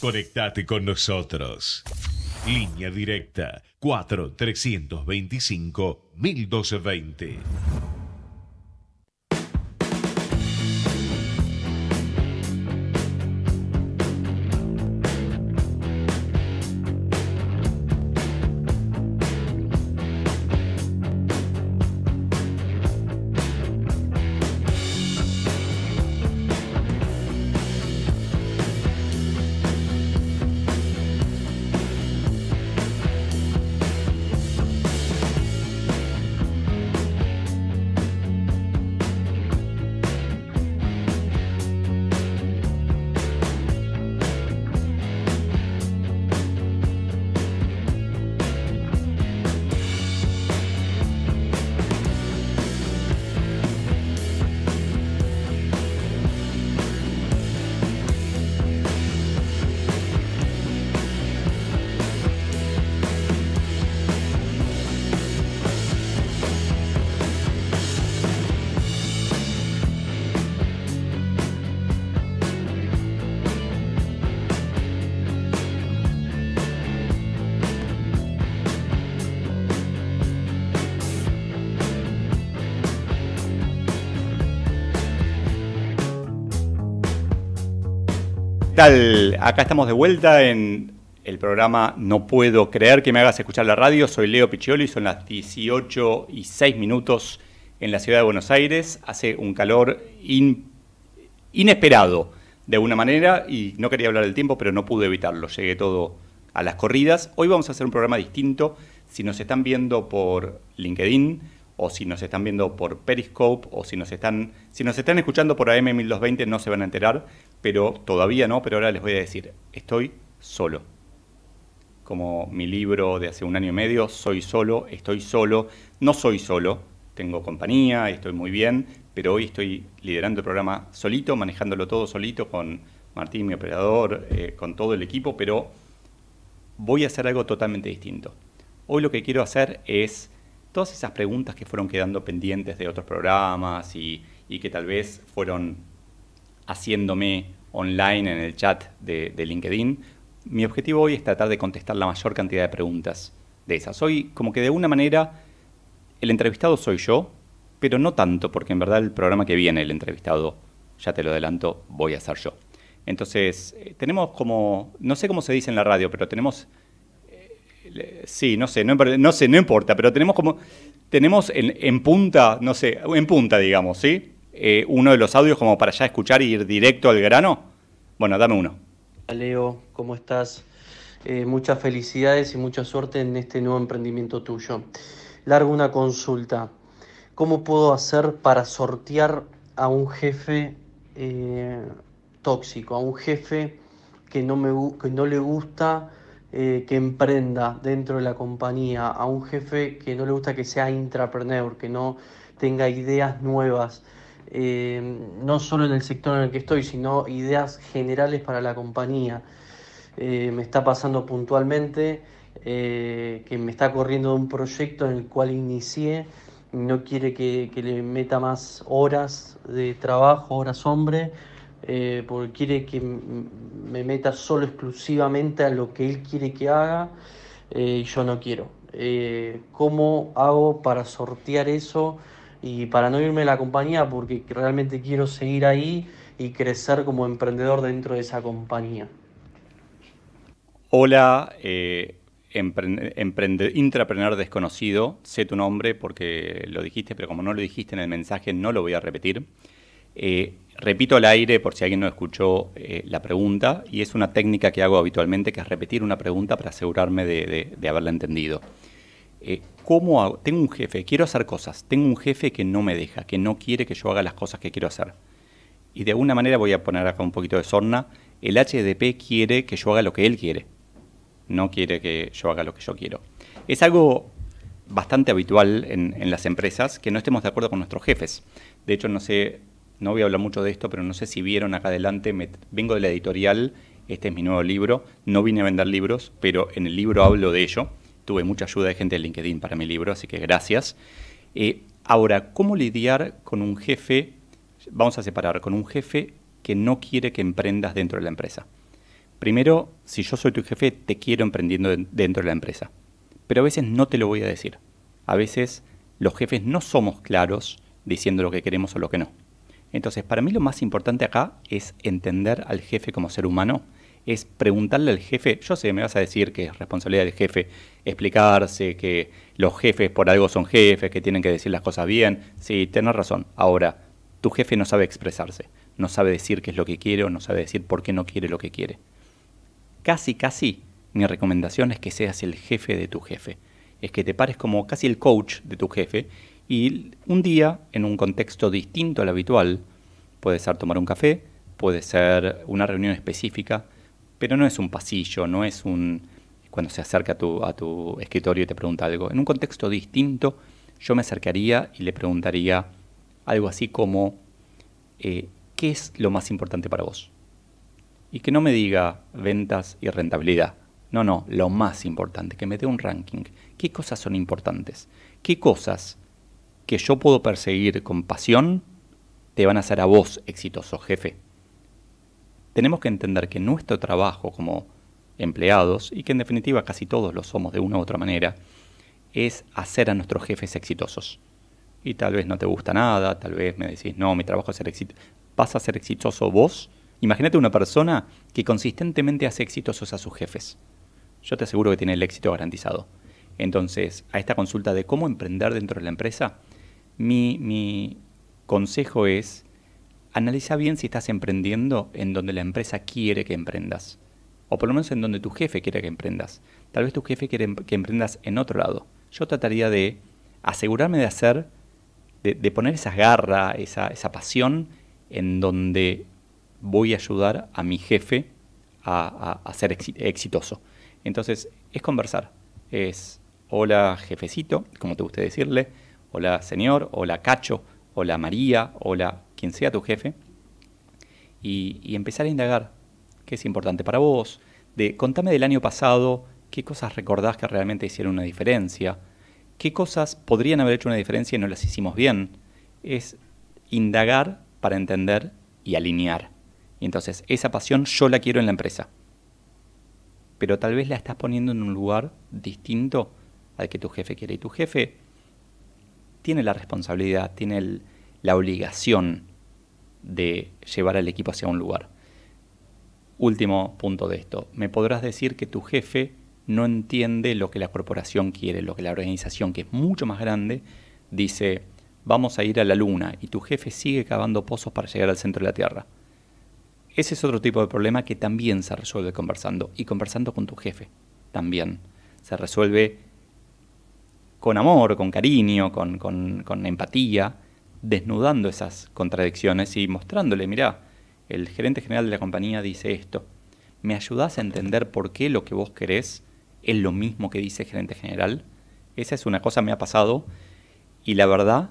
Conectate con nosotros. Línea directa 4 325 1220. acá estamos de vuelta en el programa No Puedo Creer que me hagas escuchar la radio. Soy Leo Piccioli, son las 18 y 6 minutos en la ciudad de Buenos Aires. Hace un calor inesperado de una manera y no quería hablar del tiempo, pero no pude evitarlo. Llegué todo a las corridas. Hoy vamos a hacer un programa distinto. Si nos están viendo por LinkedIn, o si nos están viendo por Periscope o si nos están si nos están escuchando por AM 1220 no se van a enterar, pero todavía no, pero ahora les voy a decir, estoy solo. Como mi libro de hace un año y medio, soy solo, estoy solo, no soy solo, tengo compañía, estoy muy bien, pero hoy estoy liderando el programa solito, manejándolo todo solito con Martín, mi operador, eh, con todo el equipo, pero voy a hacer algo totalmente distinto. Hoy lo que quiero hacer es todas esas preguntas que fueron quedando pendientes de otros programas y, que tal vez fueron haciéndome online en el chat de, LinkedIn, mi objetivo hoy es tratar de contestar la mayor cantidad de preguntas de esas. Hoy, como que de una manera, el entrevistado soy yo, pero no tanto, porque en verdad el programa que viene, el entrevistado, ya te lo adelanto, voy a ser yo. Entonces, eh, tenemos como, no sé cómo se dice en la radio, pero tenemos sí, no sé, no, sé, no importa, pero tenemos como, tenemos en, punta, no sé, en punta, digamos, ¿sí? Eh, uno de los audios como para ya escuchar y ir directo al grano. Bueno, dame uno. Leo, ¿cómo estás? Eh, muchas felicidades y mucha suerte en este nuevo emprendimiento tuyo. Largo una consulta. ¿Cómo puedo hacer para sortear a un jefe eh, tóxico, a un jefe que no, me, que no le gusta eh, que emprenda dentro de la compañía, a un jefe que no le gusta que sea intrapreneur, que no tenga ideas nuevas, eh, no solo en el sector en el que estoy, sino ideas generales para la compañía. Eh, me está pasando puntualmente que me está corriendo un proyecto en el cual inicié, no quiere que, que le meta más horas de trabajo, horas hombre, eh, porque quiere que me meta solo exclusivamente a lo que él quiere que haga y eh, yo no quiero. Eh, ¿Cómo hago para sortear eso y para no irme de la compañía? Porque realmente quiero seguir ahí y crecer como emprendedor dentro de esa compañía. Hola, emprende, intrapreneur desconocido, sé tu nombre porque lo dijiste, pero como no lo dijiste en el mensaje no lo voy a repetir. Repito al aire por si alguien no escuchó eh, la pregunta, y es una técnica que hago habitualmente, que es repetir una pregunta para asegurarme de, haberla entendido. Eh, tengo un jefe, quiero hacer cosas, tengo un jefe que no me deja, que no quiere que yo haga las cosas que quiero hacer. Y de alguna manera voy a poner acá un poquito de sorna, el HDP quiere que yo haga lo que él quiere, no quiere que yo haga lo que yo quiero. Es algo bastante habitual en, en las empresas que no estemos de acuerdo con nuestros jefes. De hecho, no sé no voy a hablar mucho de esto, pero no sé si vieron acá adelante, vengo de la editorial, este es mi nuevo libro, no vine a vender libros, pero en el libro hablo de ello, tuve mucha ayuda de gente de LinkedIn para mi libro, así que gracias. Eh, ahora, ¿cómo lidiar con un jefe, vamos a separar, con un jefe que no quiere que emprendas dentro de la empresa? Primero, si yo soy tu jefe, te quiero emprendiendo dentro de la empresa, pero a veces no te lo voy a decir. A veces los jefes no somos claros diciendo lo que queremos o lo que no entonces, para mí lo más importante acá es entender al jefe como ser humano, es preguntarle al jefe, yo sé, me vas a decir que es responsabilidad del jefe explicarse, que los jefes por algo son jefes, que tienen que decir las cosas bien, sí, tenés razón. Ahora, tu jefe no sabe expresarse, no sabe decir qué es lo que quiere o no sabe decir por qué no quiere lo que quiere. Casi, casi, mi recomendación es que seas el jefe de tu jefe, es que te pares como casi el coach de tu jefe y un día, en un contexto distinto al habitual, puede ser tomar un café, puede ser una reunión específica, pero no es un pasillo, no es un cuando se acerca a tu, escritorio y te pregunta algo. En un contexto distinto, yo me acercaría y le preguntaría algo así como, eh, ¿qué es lo más importante para vos? Y que no me diga ventas y rentabilidad. No, no, lo más importante, que me dé un ranking. ¿Qué cosas son importantes? ¿Qué cosas que yo puedo perseguir con pasión te van a hacer a vos exitoso, jefe. Tenemos que entender que nuestro trabajo como empleados, y que en definitiva casi todos lo somos de una u otra manera, es hacer a nuestros jefes exitosos. Y tal vez no te gusta nada, tal vez me decís, no, mi trabajo es ser exitoso. ¿Vas a ser exitoso vos? Imagínate una persona que consistentemente hace exitosos a sus jefes. Yo te aseguro que tiene el éxito garantizado. Entonces, a esta consulta de cómo emprender dentro de la empresa, mi, consejo es, analiza bien si estás emprendiendo en donde la empresa quiere que emprendas, o por lo menos en donde tu jefe quiere que emprendas. Tal vez tu jefe quiere em-, que emprendas en otro lado. Yo trataría de asegurarme de hacer, de, poner esas garra, esa, esa pasión en donde voy a ayudar a mi jefe a, ser exitoso. Entonces, es conversar. Es, hola jefecito, como te guste decirle hola señor, hola cacho, hola María, hola quien sea tu jefe, y, empezar a indagar qué es importante para vos, de contame del año pasado, qué cosas recordás que realmente hicieron una diferencia, qué cosas podrían haber hecho una diferencia y no las hicimos bien. Es indagar para entender y alinear. Y entonces esa pasión yo la quiero en la empresa. Pero tal vez la estás poniendo en un lugar distinto al que tu jefe quiere. Y tu jefe tiene la responsabilidad, tiene la obligación de llevar al equipo hacia un lugar. Último punto de esto. Me podrás decir que tu jefe no entiende lo que la corporación quiere, lo que la organización, que es mucho más grande, dice, vamos a ir a la luna, y tu jefe sigue cavando pozos para llegar al centro de la Tierra. Ese es otro tipo de problema que también se resuelve conversando, y conversando con tu jefe, también. Se resuelve con amor, con cariño, con, empatía, desnudando esas contradicciones y mostrándole, mirá, el gerente general de la compañía dice esto, ¿me ayudás a entender por qué lo que vos querés es lo mismo que dice el gerente general? Esa es una cosa que me ha pasado y la verdad,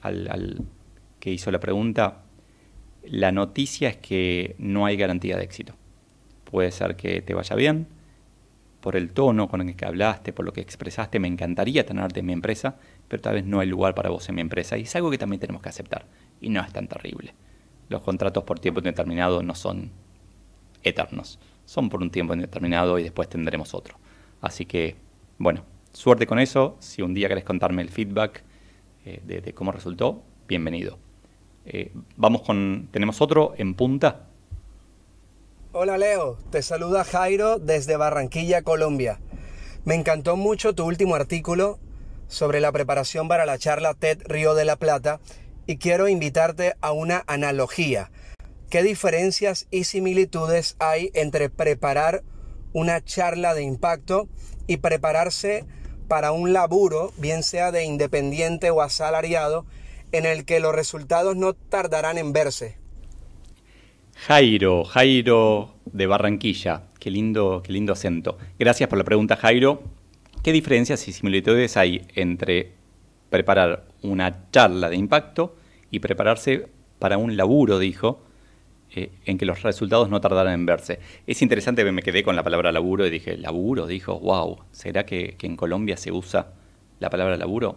al, al que hizo la pregunta, la noticia es que no hay garantía de éxito. Puede ser que te vaya bien, por el tono con el que hablaste, por lo que expresaste, me encantaría tenerte en mi empresa, pero tal vez no hay lugar para vos en mi empresa. Y es algo que también tenemos que aceptar. Y no es tan terrible. Los contratos por tiempo indeterminado no son eternos. Son por un tiempo indeterminado y después tendremos otro. Así que, bueno, suerte con eso. Si un día querés contarme el feedback eh, de, cómo resultó, bienvenido. Eh, vamos con, tenemos otro en punta. Hola Leo, te saluda Jairo desde Barranquilla, Colombia. Me encantó mucho tu último artículo sobre la preparación para la charla TED Río de la Plata y quiero invitarte a una analogía. ¿Qué diferencias y similitudes hay entre preparar una charla de impacto y prepararse para un laburo, bien sea de independiente o asalariado, en el que los resultados no tardarán en verse? Jairo, Jairo de Barranquilla. Qué lindo, qué lindo acento. Gracias por la pregunta, Jairo. ¿Qué diferencias y similitudes hay entre preparar una charla de impacto y prepararse para un laburo, dijo, eh, en que los resultados no tardaran en verse? Es interesante que me quedé con la palabra laburo y dije, laburo, dijo, wow, ¿será que en Colombia se usa la palabra laburo?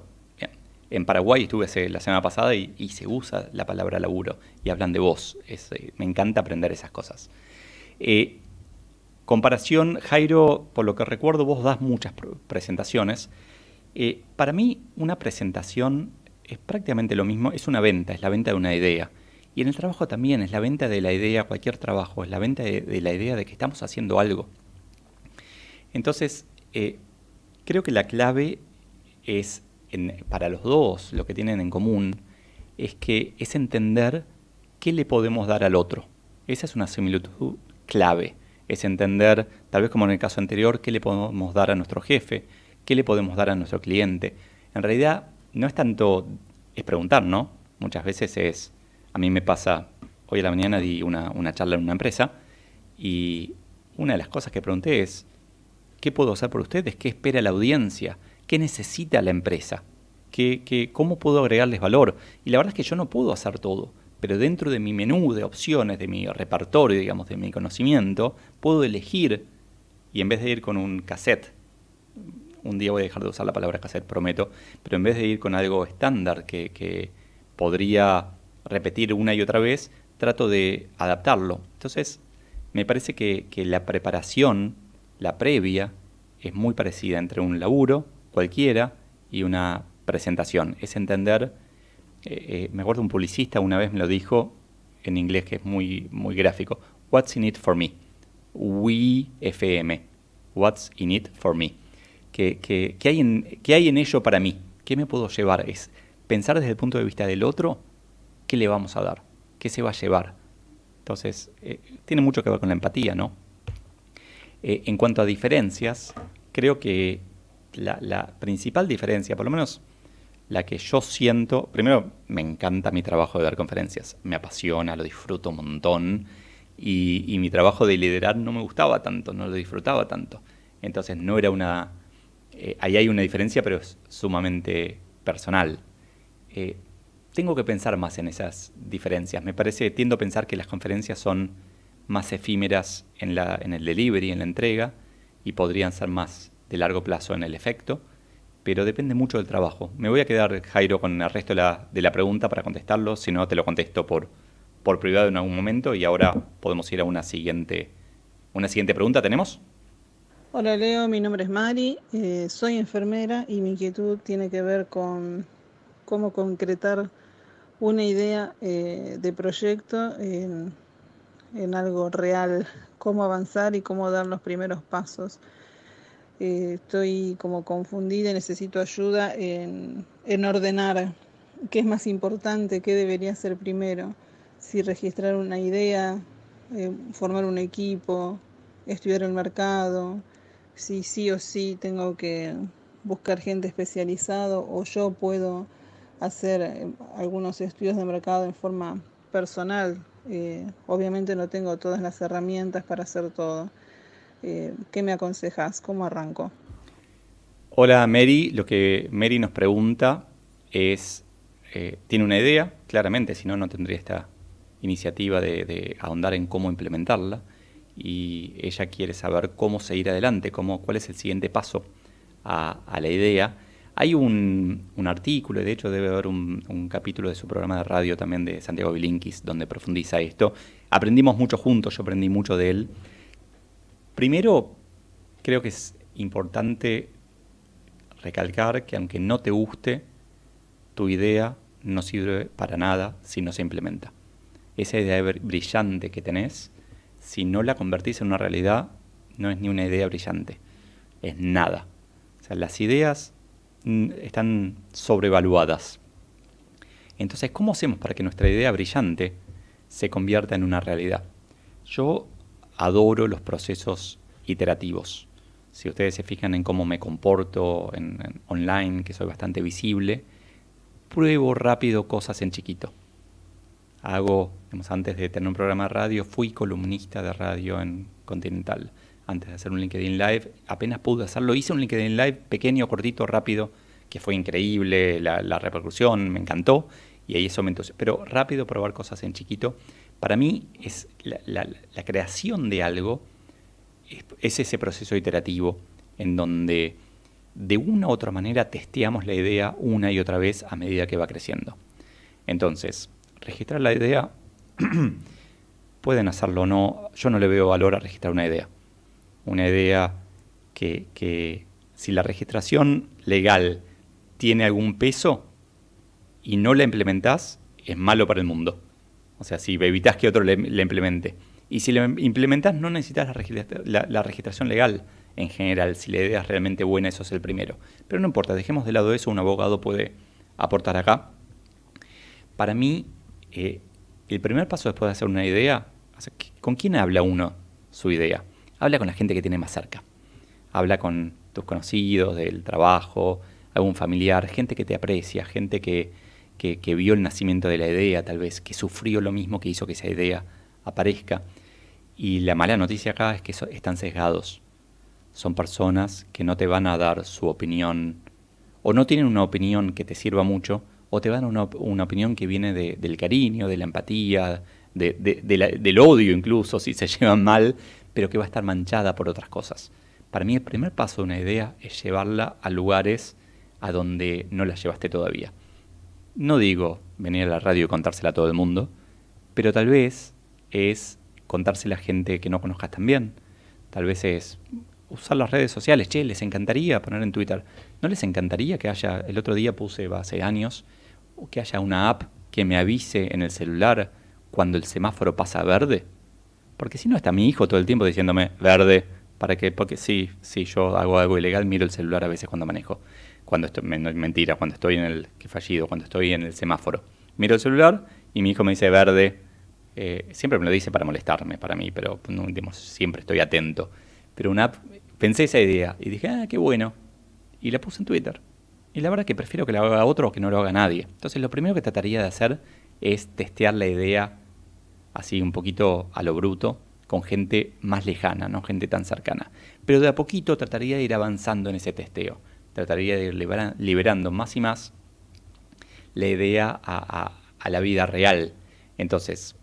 en Paraguay estuve la semana pasada y, se usa la palabra laburo y hablan de vos. Eh, me encanta aprender esas cosas. Eh, comparación, Jairo, por lo que recuerdo, vos das muchas presentaciones. Eh, para mí, una presentación es prácticamente lo mismo, es una venta, es la venta de una idea. Y en el trabajo también es la venta de la idea, cualquier trabajo, es la venta de la idea de que estamos haciendo algo. Entonces, creo que la clave es para los dos lo que tienen en común es que es entender qué le podemos dar al otro. Esa es una similitud clave. Es entender, tal vez como en el caso anterior, qué le podemos dar a nuestro jefe, qué le podemos dar a nuestro cliente. En realidad, no es tanto, es preguntar, ¿no? Muchas veces es, a mí me pasa, hoy a la mañana di una, una charla en una empresa y una de las cosas que pregunté es, ¿qué puedo hacer por ustedes? ¿Qué espera la audiencia? qué necesita la empresa, ¿Qué, cómo puedo agregarles valor. Y la verdad es que yo no puedo hacer todo, pero dentro de mi menú de opciones, de mi repertorio, digamos, de mi conocimiento, puedo elegir y en vez de ir con un cassette, un día voy a dejar de usar la palabra cassette, prometo, pero en vez de ir con algo estándar que, podría repetir una y otra vez, trato de adaptarlo. Entonces, me parece que, que, la preparación, la previa, es muy parecida entre un laburo cualquiera y una presentación. Es entender, eh, eh, me acuerdo un publicista una vez me lo dijo en inglés que es muy, muy gráfico, What's in it for me? We FM. What's in it for me? ¿Qué, hay, en, hay en ello para mí? ¿Qué me puedo llevar? Es pensar desde el punto de vista del otro, ¿qué le vamos a dar? ¿Qué se va a llevar? Entonces, eh, tiene mucho que ver con la empatía, ¿no? en cuanto a diferencias, creo que la, principal diferencia, por lo menos la que yo siento, primero me encanta mi trabajo de dar conferencias, me apasiona, lo disfruto un montón y, mi trabajo de liderar no me gustaba tanto, no lo disfrutaba tanto. Entonces no era una... Eh, ahí hay una diferencia, pero es sumamente personal. Eh, tengo que pensar más en esas diferencias. Me parece, tiendo a pensar que las conferencias son más efímeras en, la, en el delivery, en la entrega, y podrían ser más de largo plazo en el efecto, pero depende mucho del trabajo. Me voy a quedar, Jairo, con el resto de la, pregunta para contestarlo, si no te lo contesto por, por privado en algún momento y ahora podemos ir a una siguiente, una siguiente pregunta. ¿Tenemos? Hola Leo, mi nombre es Mari, eh, soy enfermera y mi inquietud tiene que ver con cómo concretar una idea eh, de proyecto en, algo real, cómo avanzar y cómo dar los primeros pasos. Eh, estoy como confundida, y necesito ayuda en, ordenar qué es más importante, qué debería hacer primero, si registrar una idea, eh, formar un equipo, estudiar el mercado, si sí o sí tengo que buscar gente especializada o yo puedo hacer eh, algunos estudios de mercado en forma personal. obviamente no tengo todas las herramientas para hacer todo. Eh, ¿Qué me aconsejas? ¿Cómo arranco? Hola Mary, lo que Mary nos pregunta es, eh, tiene una idea, claramente, si no, no tendría esta iniciativa de, ahondar en cómo implementarla, y ella quiere saber cómo seguir adelante, cuál es el siguiente paso a, la idea. Hay un, artículo, de hecho debe haber un, un, capítulo de su programa de radio también de Santiago Bilinkis, donde profundiza esto. Aprendimos mucho juntos, yo aprendí mucho de él. Primero, creo que es importante recalcar que aunque no te guste, tu idea no sirve para nada si no se implementa. Esa idea brillante que tenés, si no la convertís en una realidad, no es ni una idea brillante, es nada. O sea, las ideas mm, están sobrevaluadas. Entonces, ¿cómo hacemos para que nuestra idea brillante se convierta en una realidad? Yo adoro los procesos iterativos. Si ustedes se fijan en cómo me comporto en, online, que soy bastante visible, pruebo rápido cosas en chiquito. Hago, digamos, antes de tener un programa de radio, fui columnista de radio en Continental. Antes de hacer un LinkedIn Live, apenas pude hacerlo. Hice un LinkedIn Live pequeño, cortito, rápido, que fue increíble la, repercusión, me encantó. Y ahí eso me entonces Pero rápido probar cosas en chiquito para mí es la, creación de algo es, ese proceso iterativo en donde de una u otra manera testeamos la idea una y otra vez a medida que va creciendo. Entonces, registrar la idea, pueden hacerlo o no, yo no le veo valor a registrar una idea. Una idea que, que si la registración legal tiene algún peso y no la implementás, es malo para el mundo. O sea, si evitas que otro le, implemente. Y si le implementas, no necesitas la, registración legal en general. Si la idea es realmente buena, eso es el primero. Pero no importa, dejemos de lado eso, un abogado puede aportar acá. Para mí, eh, el primer paso después de hacer una idea, ¿con quién habla uno su idea? Habla con la gente que tiene más cerca. Habla con tus conocidos, del trabajo, algún familiar, gente que te aprecia, gente que, que, vio el nacimiento de la idea, tal vez, que sufrió lo mismo que hizo que esa idea aparezca. Y la mala noticia acá es que están sesgados. Son personas que no te van a dar su opinión, o no tienen una opinión que te sirva mucho, o te van a una, una opinión que viene del cariño, de la empatía, del odio incluso, si se llevan mal, pero que va a estar manchada por otras cosas. Para mí el primer paso de una idea es llevarla a lugares a donde no la llevaste todavía. No digo venir a la radio y contársela a todo el mundo, pero tal vez es contársela a gente que no conozcas tan bien. Tal vez es usar las redes sociales. Che, les encantaría poner en Twitter. ¿No les encantaría que haya, el otro día puse hace años, que haya una app que me avise en el celular cuando el semáforo pasa verde? Porque si no está mi hijo todo el tiempo diciéndome verde, para que, porque sí, sí, yo hago algo ilegal, miro el celular a veces cuando manejo cuando estoy, mentira, cuando estoy en el, que fallido, cuando estoy en el semáforo. Miro el celular y mi hijo me dice verde, eh, siempre me lo dice para molestarme, para mí, pero siempre estoy atento. Pero una app, pensé esa idea y dije, ah, qué bueno. Y la puse en Twitter. Y la verdad que prefiero que la haga otro o que no lo haga nadie. Entonces lo primero que trataría de hacer es testear la idea así un poquito a lo bruto con gente más lejana, no gente tan cercana. Pero de a poquito trataría de ir avanzando en ese testeo trataría de ir liberando más y más la idea a, la vida real. Entonces,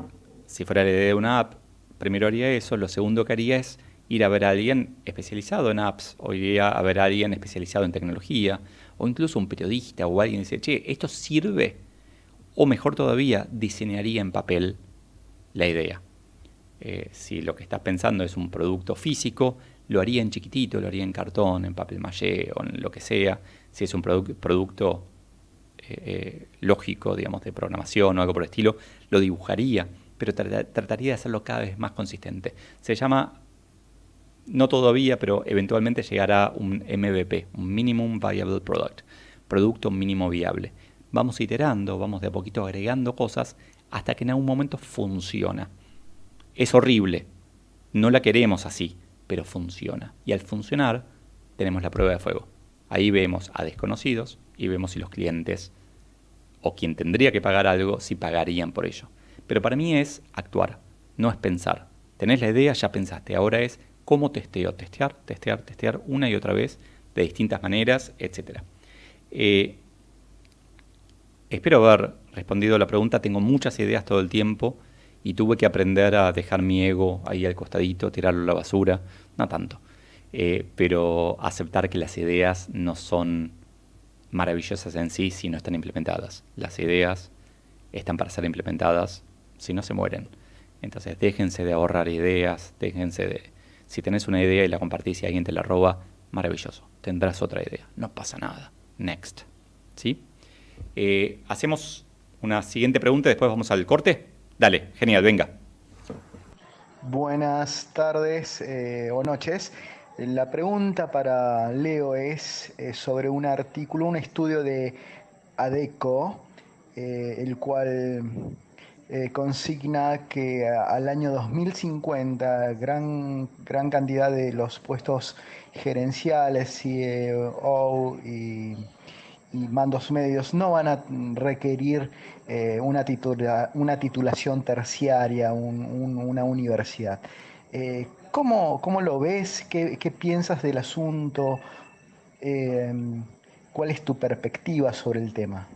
si fuera la idea de una app, primero haría eso, lo segundo que haría es ir a ver a alguien especializado en apps, o iría a ver a alguien especializado en tecnología, o incluso un periodista o alguien dice, che, esto sirve, o mejor todavía, diseñaría en papel la idea. Eh, si lo que estás pensando es un producto físico, lo haría en chiquitito, lo haría en cartón, en papel maché o en lo que sea, si es un producto eh, eh, lógico, digamos, de programación o algo por el estilo, lo dibujaría, pero trataría de hacerlo cada vez más consistente. Se llama, no todavía, pero eventualmente llegará un MVP, un Minimum Viable Product, producto mínimo viable. Vamos iterando, vamos de a poquito agregando cosas hasta que en algún momento funciona. Es horrible, no la queremos así, pero funciona. Y al funcionar, tenemos la prueba de fuego. Ahí vemos a desconocidos y vemos si los clientes o quien tendría que pagar algo, si pagarían por ello. Pero para mí es actuar, no es pensar. Tenés la idea, ya pensaste. Ahora es cómo testeo, testear, testear, testear una y otra vez de distintas maneras, etc. Eh, espero haber respondido a la pregunta. Tengo muchas ideas todo el tiempo y tuve que aprender a dejar mi ego ahí al costadito, tirarlo a la basura, no tanto, eh, pero aceptar que las ideas no son maravillosas en sí si no están implementadas. Las ideas están para ser implementadas si no se mueren. Entonces déjense de ahorrar ideas, déjense de... Si tenés una idea y la compartís y alguien te la roba, maravilloso, tendrás otra idea, no pasa nada. Next. ¿Sí? Eh, hacemos una siguiente pregunta, y después vamos al corte. Dale, genial, venga. Buenas tardes eh, o noches. La pregunta para Leo es eh, sobre un artículo, un estudio de ADECO, eh, el cual consigna que al año 2050 gran, gran cantidad de los puestos gerenciales, CEO y y mandos medios no van a requerir eh, una, titulación terciaria, una universidad. Eh, ¿cómo, lo ves? ¿Qué, piensas del asunto? Em, ¿Cuál es tu perspectiva sobre el tema?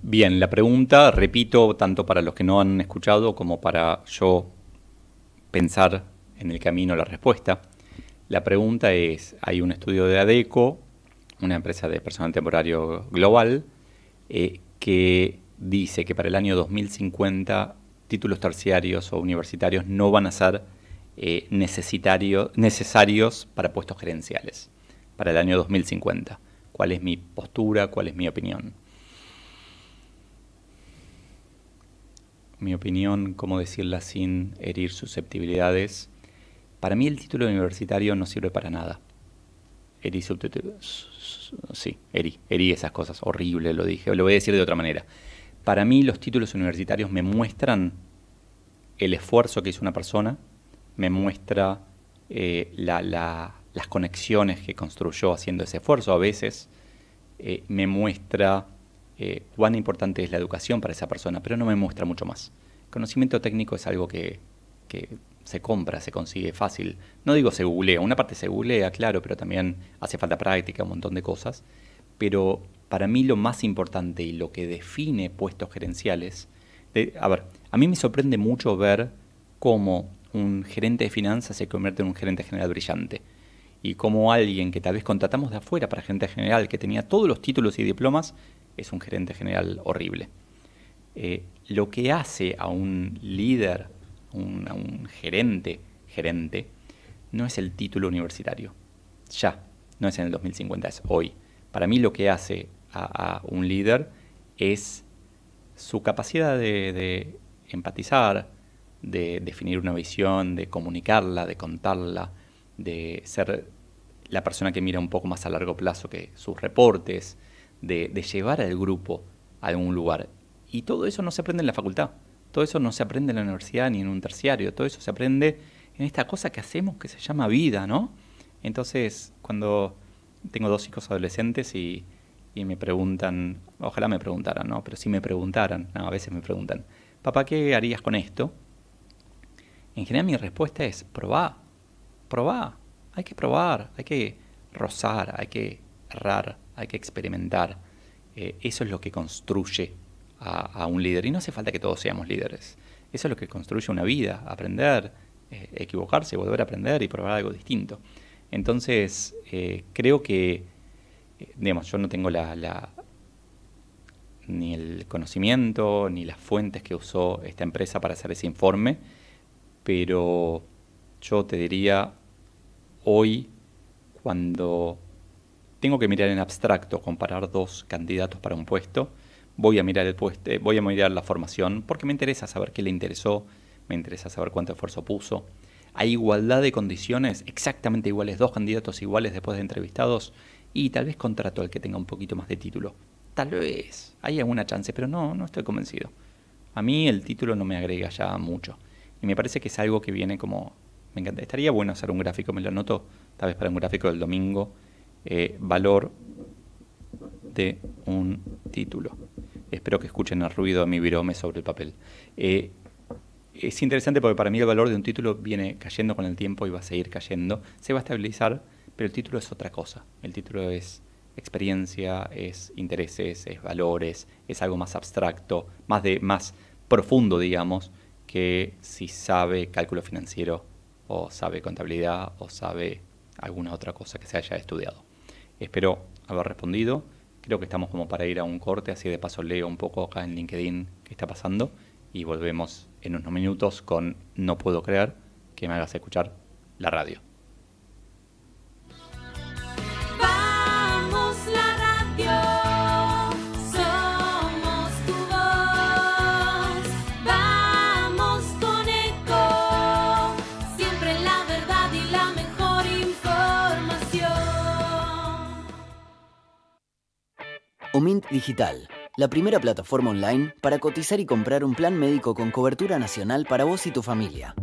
Bien, la pregunta, repito, tanto para los que no han escuchado como para yo pensar en el camino la respuesta. La pregunta es, hay un estudio de ADECO una empresa de personal temporario global, eh, que dice que para el año 2050 títulos terciarios o universitarios no van a ser eh, necesarios para puestos gerenciales, para el año 2050. ¿Cuál es mi postura? ¿Cuál es mi opinión? Mi opinión, cómo decirla sin herir susceptibilidades. Para mí el título universitario no sirve para nada. Herir sí, herí, esas cosas, horrible lo dije, lo voy a decir de otra manera. Para mí los títulos universitarios me muestran el esfuerzo que hizo una persona, me muestra eh, las conexiones que construyó haciendo ese esfuerzo a veces, eh, me muestra eh, cuán importante es la educación para esa persona, pero no me muestra mucho más. conocimiento técnico es algo que, que se compra, se consigue fácil. No digo se googlea, una parte se googlea, claro, pero también hace falta práctica, un montón de cosas. Pero para mí lo más importante y lo que define puestos gerenciales, a ver, a mí me sorprende mucho ver cómo un gerente de finanzas se convierte en un gerente general brillante. Y cómo alguien que tal vez contratamos de afuera para gerente general, que tenía todos los títulos y diplomas, es un gerente general horrible. Eh, lo que hace a un líder un, gerente, gerente, no es el título universitario. Ya, no es en el 2050, es hoy. Para mí lo que hace a, un líder es su capacidad de, empatizar, de definir una visión, de comunicarla, de contarla, de ser la persona que mira un poco más a largo plazo que sus reportes, de, de llevar al grupo a algún lugar. Y todo eso no se aprende en la facultad. Todo eso no se aprende en la universidad ni en un terciario, todo eso se aprende en esta cosa que hacemos que se llama vida, ¿no? Entonces, cuando tengo dos hijos adolescentes y, me preguntan, ojalá me preguntaran, ¿no? Pero si me preguntaran, a veces me preguntan, papá, ¿qué harías con esto? En general mi respuesta es, probá, probá, hay que probar, hay que rozar, hay que errar, hay que experimentar. Eh, eso es lo que construye a, un líder. Y no hace falta que todos seamos líderes. Eso es lo que construye una vida, aprender, eh, equivocarse, volver a aprender y probar algo distinto. Entonces, eh, creo que, eh, digamos, yo no tengo la, ni el conocimiento, ni las fuentes que usó esta empresa para hacer ese informe, pero yo te diría hoy, cuando tengo que mirar en abstracto, comparar dos candidatos para un puesto, voy a mirar el pueste, eh, voy a mirar la formación, porque me interesa saber qué le interesó, me interesa saber cuánto esfuerzo puso. Hay igualdad de condiciones, exactamente iguales, dos candidatos iguales después de entrevistados, y tal vez contrato al que tenga un poquito más de título. Tal vez, hay alguna chance, pero no, no estoy convencido. A mí el título no me agrega ya mucho. Y me parece que es algo que viene como... Me encanta. Estaría bueno hacer un gráfico, me lo anoto, tal vez para un gráfico del domingo. Eh, valor un título. Espero que escuchen el ruido de mi virome sobre el papel. Eh, es interesante porque para mí el valor de un título viene cayendo con el tiempo y va a seguir cayendo. Se va a estabilizar, pero el título es otra cosa. El título es experiencia, es intereses, es valores, es algo más abstracto, más, de, más profundo, digamos, que si sabe cálculo financiero o sabe contabilidad o sabe alguna otra cosa que se haya estudiado. Espero haber respondido. Creo que estamos como para ir a un corte, así de paso leo un poco acá en LinkedIn qué está pasando y volvemos en unos minutos con No puedo creer que me hagas escuchar la radio. Omint Digital, la primera plataforma online para cotizar y comprar un plan médico con cobertura nacional para vos y tu familia.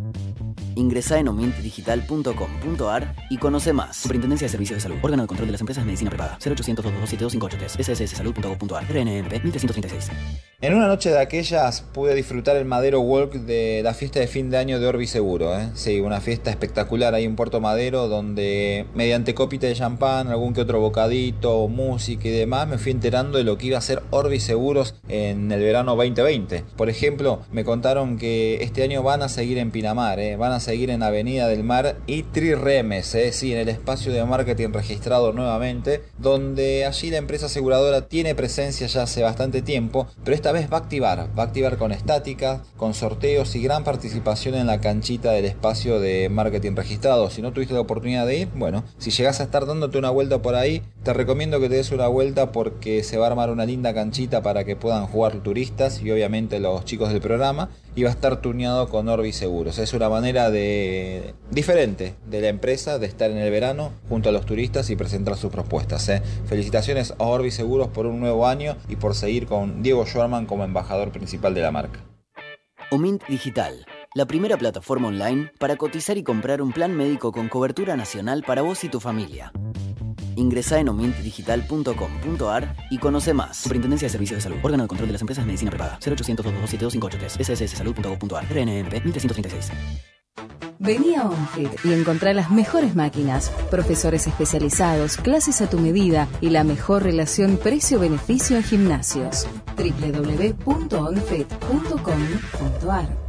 Ingresá en omintdigital.com.ar y conoce más. Superintendencia de Servicios de Salud, órgano de control de las empresas de medicina privada, 0800 227 2583, sssalud.gov.ar, RNMP 1336. En una noche de aquellas pude disfrutar el Madero Walk de la fiesta de fin de año de Orbi Seguro. ¿eh? Sí, una fiesta espectacular ahí en Puerto Madero donde mediante copita de champán, algún que otro bocadito, música y demás me fui enterando de lo que iba a ser Orbiseguros Seguros en el verano 2020. Por ejemplo, me contaron que este año van a seguir en Pinamar, ¿eh? van a seguir en Avenida del Mar y Triremes, ¿eh? sí, en el espacio de marketing registrado nuevamente, donde allí la empresa aseguradora tiene presencia ya hace bastante tiempo, pero esta vez va a activar, va a activar con estática, con sorteos y gran participación en la canchita del espacio de marketing registrado. Si no tuviste la oportunidad de ir, bueno, si llegas a estar dándote una vuelta por ahí, te recomiendo que te des una vuelta porque se va a armar una linda canchita para que puedan jugar turistas y obviamente los chicos del programa y va a estar tuneado con Orbi Seguros. Es una manera de, diferente de la empresa de estar en el verano junto a los turistas y presentar sus propuestas. ¿eh? Felicitaciones a Orbi Seguros por un nuevo año y por seguir con Diego Schwarman como embajador principal de la marca. Omint Digital, la primera plataforma online para cotizar y comprar un plan médico con cobertura nacional para vos y tu familia. Ingresa en omintdigital.com.ar y conoce más. Superintendencia de Servicios de Salud. Órgano de Control de las Empresas de Medicina Prepaga. 0800 227 sssalud.gov.ar. RNMP 1336. Vení a OnFit y encontrá las mejores máquinas, profesores especializados, clases a tu medida y la mejor relación precio-beneficio en gimnasios. www.onfit.com.ar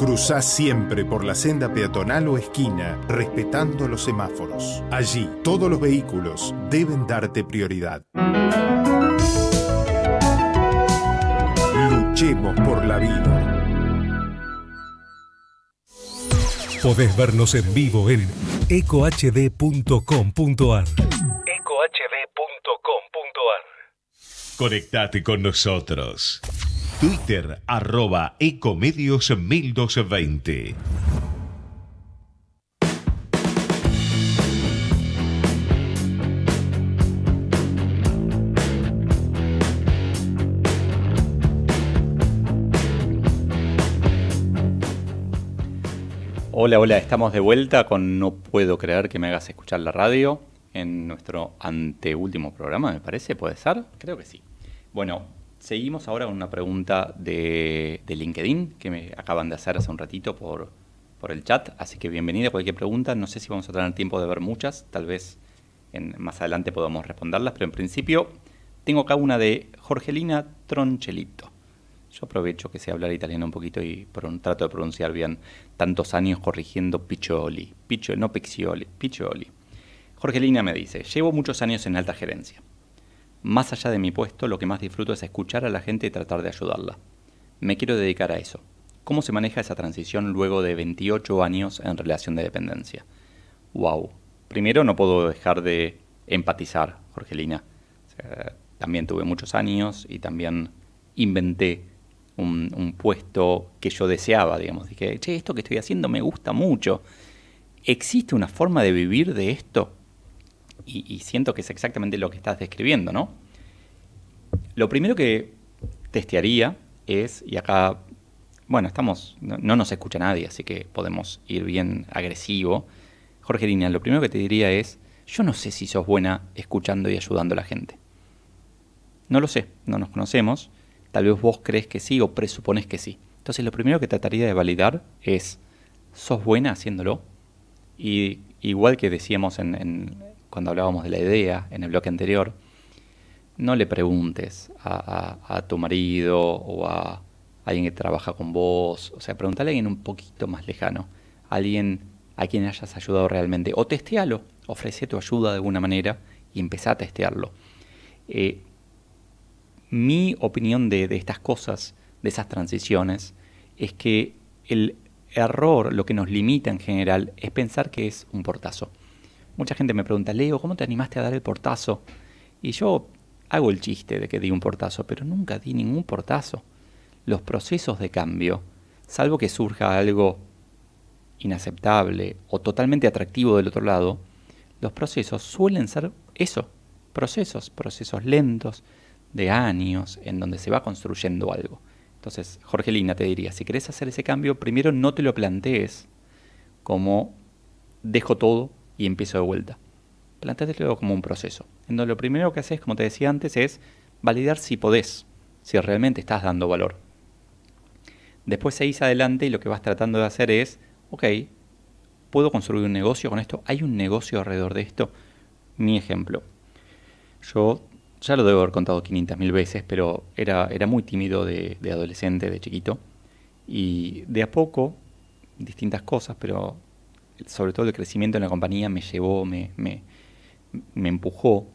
Cruzá siempre por la senda peatonal o esquina, respetando los semáforos. Allí, todos los vehículos deben darte prioridad. Luchemos por la vida. Podés vernos en vivo en ecohd.com.ar. ecohd.com.ar. Conectate con nosotros. Twitter arroba Ecomedios 1220. Hola, hola, estamos de vuelta con No puedo creer que me hagas escuchar la radio en nuestro anteúltimo programa, me parece, ¿puede ser? Creo que sí. Bueno, Seguimos ahora con una pregunta de, LinkedIn que me acaban de hacer hace un ratito por, el chat, así que bienvenida a cualquier pregunta. No sé si vamos a tener tiempo de ver muchas, tal vez en, más adelante podamos responderlas, pero en principio tengo acá una de Jorgelina Tronchelito. Yo aprovecho que sé hablar italiano un poquito y por un, trato de pronunciar bien tantos años corrigiendo picholi. no Piccioli, picholi. Jorgelina me dice, llevo muchos años en alta gerencia más allá de mi puesto, lo que más disfruto es escuchar a la gente y tratar de ayudarla. Me quiero dedicar a eso. ¿Cómo se maneja esa transición luego de 28 años en relación de dependencia? Wow. Primero no puedo dejar de empatizar, Jorgelina. también tuve muchos años y también inventé un, un, puesto que yo deseaba, digamos. Dije, che, esto que estoy haciendo me gusta mucho. ¿Existe una forma de vivir de esto? y, siento que es exactamente lo que estás describiendo, ¿no? Lo primero que testearía es, y acá, bueno, estamos, no, nos escucha nadie, así que podemos ir bien agresivo. Jorge Lina, lo primero que te diría es, yo no sé si sos buena escuchando y ayudando a la gente. No lo sé, no nos conocemos, tal vez vos crees que sí o presupones que sí. Entonces lo primero que trataría de validar es, ¿sos buena haciéndolo? Y igual que decíamos en, cuando hablábamos de la idea en el bloque anterior, no le preguntes a, tu marido o a alguien que trabaja con vos, o sea, pregúntale a alguien un poquito más lejano, alguien a quien hayas ayudado realmente, o testealo, ofrece tu ayuda de alguna manera y empezá a testearlo. Eh, mi opinión de estas cosas, de esas transiciones, es que el error, lo que nos limita en general, es pensar que es un portazo. Mucha gente me pregunta, Leo, ¿cómo te animaste a dar el portazo? Y yo hago el chiste de que di un portazo, pero nunca di ningún portazo. Los procesos de cambio, salvo que surja algo inaceptable o totalmente atractivo del otro lado, los procesos suelen ser eso, procesos, procesos lentos de años en donde se va construyendo algo. Entonces, Jorgelina te diría, si querés hacer ese cambio, primero no te lo plantees como dejo todo y empiezo de vuelta. luego como un proceso, en donde lo primero que haces, como te decía antes, es validar si podés, si realmente estás dando valor. Después seguís adelante y lo que vas tratando de hacer es, ok, ¿puedo construir un negocio con esto? ¿Hay un negocio alrededor de esto? Mi ejemplo. Yo ya lo debo haber contado 500.000 veces, pero era, era muy tímido de adolescente, de chiquito. Y de a poco, distintas cosas, pero sobre todo el crecimiento en la compañía me llevó, me, empujó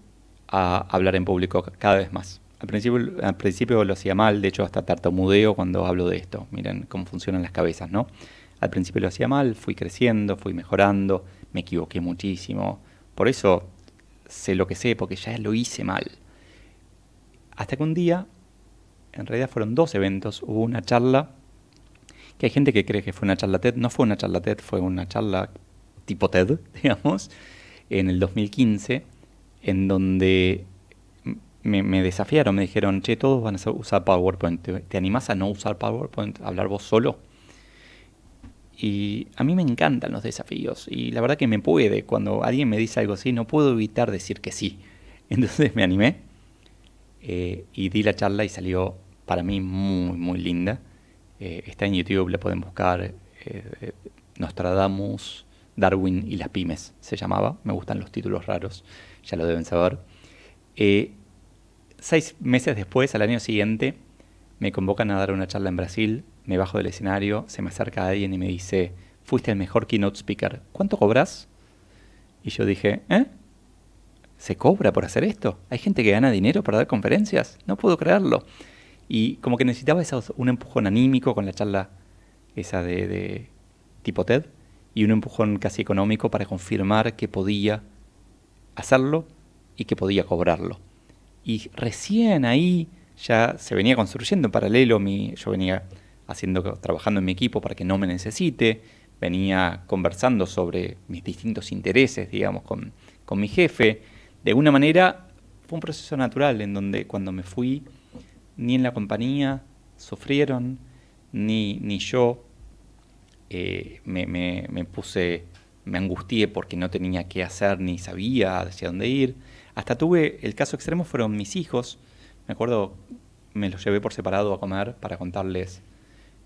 a hablar en público cada vez más. Al principio, al principio lo hacía mal, de hecho hasta tartamudeo cuando hablo de esto. Miren cómo funcionan las cabezas, ¿no? Al principio lo hacía mal, fui creciendo, fui mejorando, me equivoqué muchísimo. Por eso sé lo que sé, porque ya lo hice mal. Hasta que un día, en realidad fueron dos eventos, hubo una charla que hay gente que cree que fue una charla TED. No fue una charla TED, fue una charla tipo TED, digamos, en el 2015, en donde me, desafiaron, me dijeron, che, todos van a usar PowerPoint, ¿Te, animás a no usar PowerPoint, hablar vos solo? Y a mí me encantan los desafíos. Y la verdad que me puede. Cuando alguien me dice algo así, no puedo evitar decir que sí. Entonces me animé eh, y di la charla y salió para mí muy, muy linda. Eh, está en YouTube, la pueden buscar. Eh, eh, Nostradamus, Darwin y las pymes se llamaba. Me gustan los títulos raros, ya lo deben saber. seis meses después, al año siguiente, me convocan a dar una charla en Brasil. Me bajo del escenario, se me acerca alguien y me dice: Fuiste el mejor keynote speaker. ¿Cuánto cobras? Y yo dije: ¿Eh? ¿Se cobra por hacer esto? ¿Hay gente que gana dinero para dar conferencias? No puedo creerlo. Y como que necesitaba un empujón anímico con la charla esa de, tipo TED y un empujón casi económico para confirmar que podía hacerlo y que podía cobrarlo. Y recién ahí ya se venía construyendo en paralelo, mi, yo venía haciendo, trabajando en mi equipo para que no me necesite, venía conversando sobre mis distintos intereses, digamos, con, con mi jefe. De una manera fue un proceso natural en donde cuando me fui ni en la compañía sufrieron, ni, ni yo eh, me, me, puse, me angustié porque no tenía qué hacer ni sabía hacia dónde ir. Hasta tuve, el caso extremo fueron mis hijos, me acuerdo, me los llevé por separado a comer para contarles,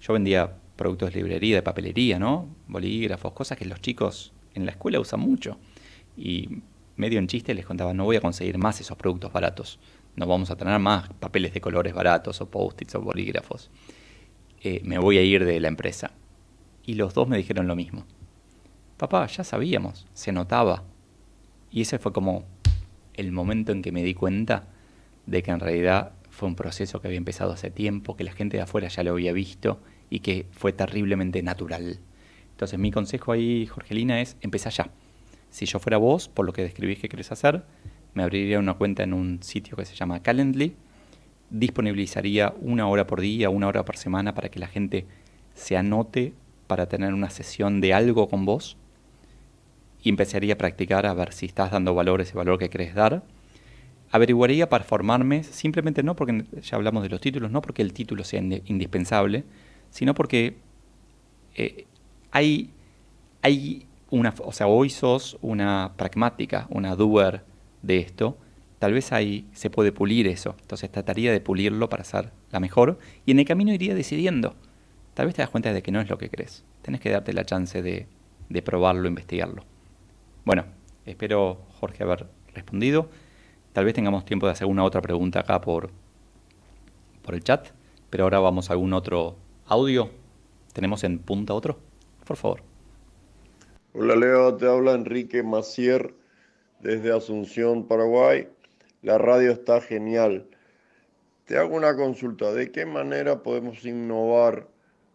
yo vendía productos de librería, de papelería, ¿no? Bolígrafos, cosas que los chicos en la escuela usan mucho. Y medio en chiste les contaba, no voy a conseguir más esos productos baratos no vamos a tener más papeles de colores baratos o post-its o bolígrafos. Eh, me voy a ir de la empresa. Y los dos me dijeron lo mismo. Papá, ya sabíamos, se notaba. Y ese fue como el momento en que me di cuenta de que en realidad fue un proceso que había empezado hace tiempo, que la gente de afuera ya lo había visto y que fue terriblemente natural. Entonces mi consejo ahí, Jorgelina, es empieza ya. Si yo fuera vos, por lo que describís que querés hacer, me abriría una cuenta en un sitio que se llama Calendly, disponibilizaría una hora por día, una hora por semana para que la gente se anote para tener una sesión de algo con vos y empezaría a practicar a ver si estás dando valor, ese valor que crees dar. Averiguaría para formarme, simplemente no porque ya hablamos de los títulos, no porque el título sea indispensable, sino porque eh, hay, hay una, o sea, hoy sos una pragmática, una doer, de esto, tal vez ahí se puede pulir eso. Entonces trataría de pulirlo para hacer la mejor y en el camino iría decidiendo. Tal vez te das cuenta de que no es lo que crees. Tenés que darte la chance de, probarlo, investigarlo. Bueno, espero, Jorge, haber respondido. Tal vez tengamos tiempo de hacer una otra pregunta acá por, por el chat, pero ahora vamos a algún otro audio. ¿Tenemos en punta otro? Por favor. Hola Leo, te habla Enrique Macier desde Asunción, Paraguay. La radio está genial. Te hago una consulta, ¿de qué manera podemos innovar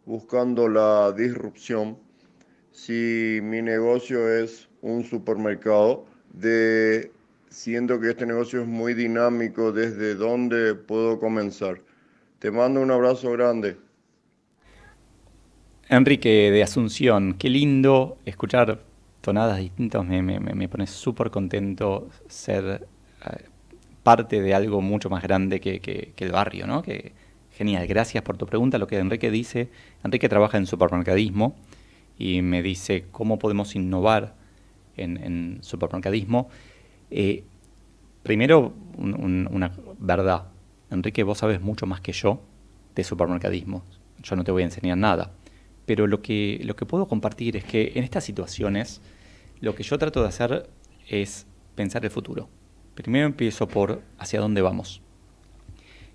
buscando la disrupción si mi negocio es un supermercado? De siendo que este negocio es muy dinámico, ¿desde dónde puedo comenzar? Te mando un abrazo grande. Enrique de Asunción, qué lindo escuchar tonadas distintas, me, me, me pone súper contento ser eh, parte de algo mucho más grande que, el barrio, ¿no? Que, genial, gracias por tu pregunta. Lo que Enrique dice, Enrique trabaja en supermercadismo y me dice cómo podemos innovar en, supermercadismo. Eh, primero, una verdad. Enrique, vos sabes mucho más que yo de supermercadismo. Yo no te voy a enseñar nada. Pero lo que, lo que puedo compartir es que en estas situaciones lo que yo trato de hacer es pensar el futuro. Primero empiezo por hacia dónde vamos.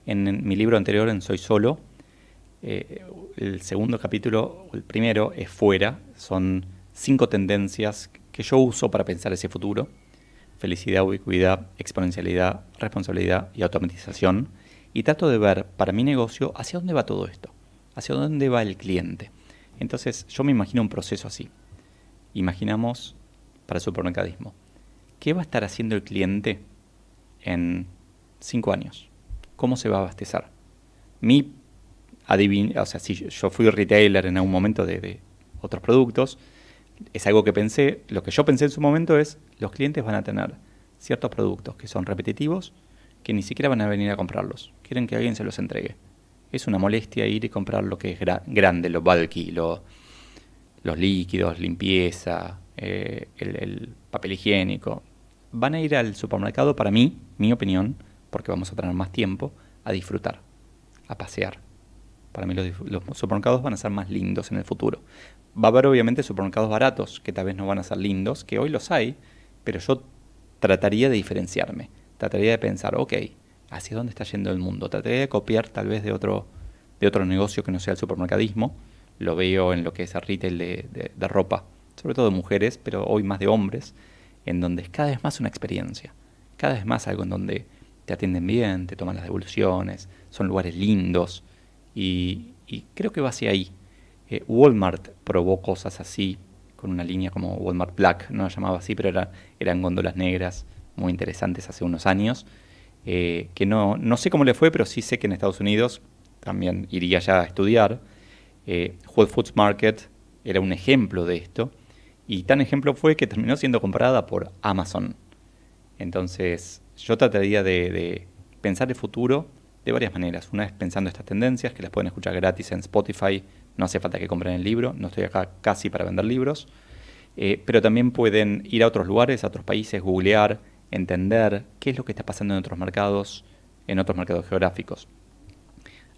En, mi libro anterior, en Soy Solo, eh, el segundo capítulo, el primero, es Fuera. Son cinco tendencias que yo uso para pensar ese futuro. Felicidad, ubicuidad, exponencialidad, responsabilidad y automatización. Y trato de ver para mi negocio hacia dónde va todo esto, hacia dónde va el cliente. Entonces yo me imagino un proceso así. Imaginamos para el supermercadismo. ¿Qué va a estar haciendo el cliente en cinco años? ¿Cómo se va a abastecer? Mi o sea, si yo fui retailer en algún momento de, otros productos, es algo que pensé, lo que yo pensé en su momento es, los clientes van a tener ciertos productos que son repetitivos, que ni siquiera van a venir a comprarlos, quieren que alguien se los entregue. Es una molestia ir y comprar lo que es grande, lo bulky, los líquidos, limpieza, eh, el, papel higiénico. Van a ir al supermercado, para mí, mi opinión, porque vamos a tener más tiempo, a disfrutar, a pasear. Para mí los, supermercados van a ser más lindos en el futuro. Va a haber obviamente supermercados baratos, que tal vez no van a ser lindos, que hoy los hay, pero yo trataría de diferenciarme. Trataría de pensar, ok, hacia dónde está yendo el mundo. Trataría de copiar tal vez de otro, de negocio que no sea el supermercadismo. Lo veo en lo que es el retail de ropa sobre todo de mujeres, pero hoy más de hombres, en donde es cada vez más una experiencia, cada vez más algo en donde te atienden bien, te toman las devoluciones, son lugares lindos y, creo que va hacia ahí. Eh, Walmart probó cosas así, con una línea como Walmart Black, no la llamaba así, pero eran góndolas negras muy interesantes hace unos años, eh, que no, no sé cómo le fue, pero sí sé que en Estados Unidos también iría ya a estudiar. Eh, Whole Foods Market era un ejemplo de esto, y tan ejemplo fue que terminó siendo comprada por Amazon. Entonces, yo trataría de, pensar el futuro de varias maneras. Una es pensando estas tendencias, que las pueden escuchar gratis en Spotify, no hace falta que compren el libro, no estoy acá casi para vender libros, eh, pero también pueden ir a otros lugares, a otros países, googlear, entender qué es lo que está pasando en otros mercados, en otros mercados geográficos.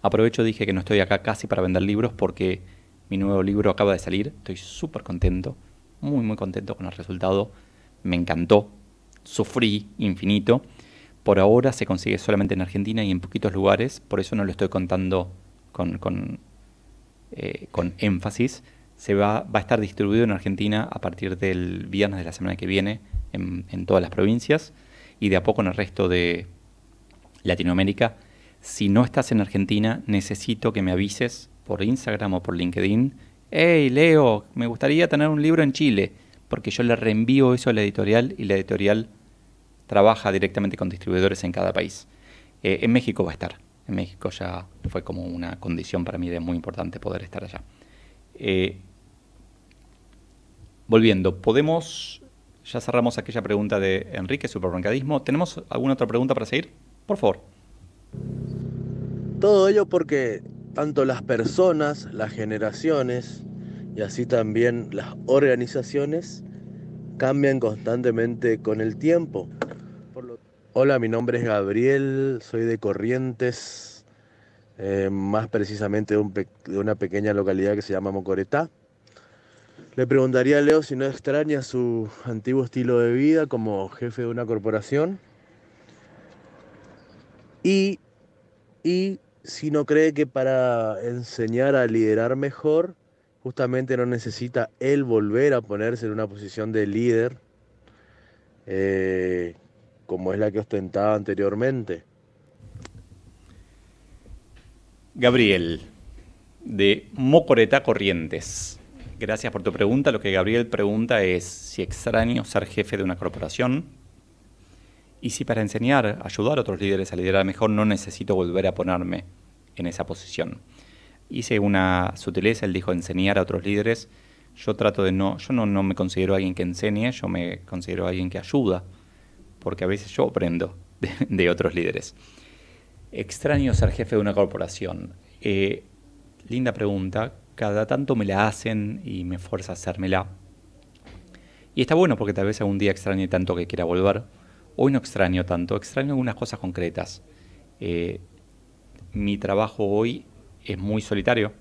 Aprovecho, dije que no estoy acá casi para vender libros porque mi nuevo libro acaba de salir, estoy súper contento, muy, muy contento con el resultado. Me encantó. Sufrí infinito. Por ahora se consigue solamente en Argentina y en poquitos lugares, por eso no lo estoy contando con, eh, énfasis. Se va, va, a estar distribuido en Argentina a partir del viernes de la semana que viene en todas las provincias y de a poco en el resto de Latinoamérica. Si no estás en Argentina, necesito que me avises por Instagram o por LinkedIn hey Leo, me gustaría tener un libro en Chile, porque yo le reenvío eso a la editorial y la editorial trabaja directamente con distribuidores en cada país. Eh, en México va a estar. En México ya fue como una condición para mí de muy importante poder estar allá. Eh, volviendo, podemos, ya cerramos aquella pregunta de Enrique, superbancadismo. ¿Tenemos alguna otra pregunta para seguir? Por favor. Todo ello porque tanto las personas, las generaciones y así también las organizaciones cambian constantemente con el tiempo. Hola, mi nombre es Gabriel, soy de Corrientes, eh, más precisamente de, una pequeña localidad que se llama Mocoretá. Le preguntaría a Leo si no extraña su antiguo estilo de vida como jefe de una corporación y, y si no cree que para enseñar a liderar mejor, justamente no necesita él volver a ponerse en una posición de líder eh, como es la que ostentaba anteriormente. Gabriel, de Mocoreta Corrientes. Gracias por tu pregunta. Lo que Gabriel pregunta es si extraño ser jefe de una corporación. Y si para enseñar, ayudar a otros líderes a liderar mejor, no necesito volver a ponerme en esa posición. Hice una sutileza, él dijo enseñar a otros líderes. Yo trato de no, yo no, me considero alguien que enseñe, yo me considero alguien que ayuda, porque a veces yo aprendo de, otros líderes. Extraño ser jefe de una corporación. Eh, linda pregunta, cada tanto me la hacen y me fuerza a hacérmela. Y está bueno porque tal vez algún día extrañe tanto que quiera volver Hoy no extraño tanto, extraño algunas cosas concretas. Eh, mi trabajo hoy es muy solitario,